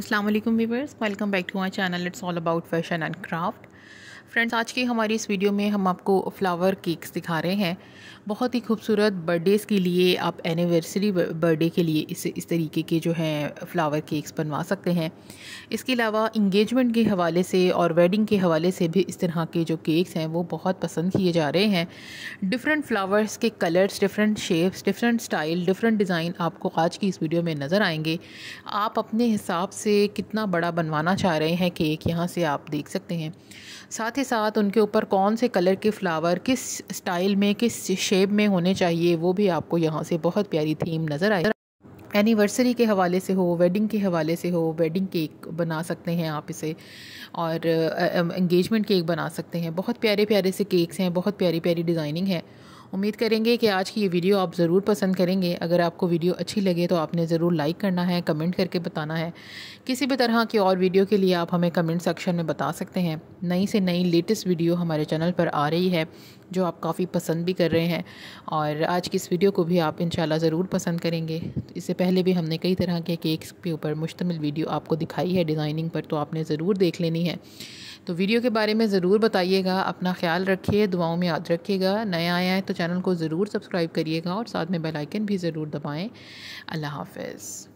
Assalamualaikum alaikum viewers welcome back to our channel it's all about fashion and craft friends आज की हमारी इस video में हम आपको फ्लावर केक्स दिखा रहे हैं बहुत ही खूबसूरत बर्थडेज़ के लिए आप एनिवर्सरी बर्थडे के लिए इस इस तरीके के जो हैं फ्लावर केक्स बनवा सकते हैं इसके अलावा इंगेजमेंट के हवाले से और वेडिंग के हवाले से भी इस तरह के जो केक्स हैं वो बहुत पसंद किए जा रहे हैं डिफरेंट फ्लावर्स के colours different shapes different style different design आपको आज की इस वीडियो में नज़र आएंगे आप अपने हिसाब से कितना बड़ा बनवाना चाह रहे हैं केक यहाँ से आप देख सकते हैं साथ साथ ही साथ उनके ऊपर कौन से कलर के फ़्लावर किस स्टाइल में किस शेप में होने चाहिए वो भी आपको यहाँ से बहुत प्यारी थीम नज़र आए एनिवर्सरी के हवाले से हो वेडिंग के हवाले से हो वेडिंग केक बना सकते हैं आप इसे और एंगेजमेंट केक बना सकते हैं बहुत प्यारे प्यारे से केक्स हैं बहुत प्यारी प्यारी डिज़ाइनिंग है उम्मीद करेंगे कि आज की ये वीडियो आप ज़रूर पसंद करेंगे अगर आपको वीडियो अच्छी लगे तो आपने ज़रूर लाइक करना है कमेंट करके बताना है किसी भी तरह की और वीडियो के लिए आप हमें कमेंट सेक्शन में बता सकते हैं नई से नई लेटेस्ट वीडियो हमारे चैनल पर आ रही है जो आप काफ़ी पसंद भी कर रहे हैं और आज की इस वीडियो को भी आप इन ज़रूर पसंद करेंगे तो इससे पहले भी हमने कई तरह के केक्स के ऊपर मुश्तमिल वीडियो आपको दिखाई है डिज़ाइनिंग पर तो आपने ज़रूर देख लेनी है तो वीडियो के बारे में ज़रूर बताइएगा अपना ख्याल रखिए दुआओं में याद रखिएगा नया आया है तो चैनल को ज़रूर सब्सक्राइब करिएगा और साथ में बेलाइकन भी ज़रूर दबाएँ अल्लाह हाफ